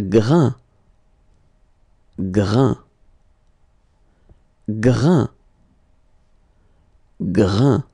grain, grain, grain, grain.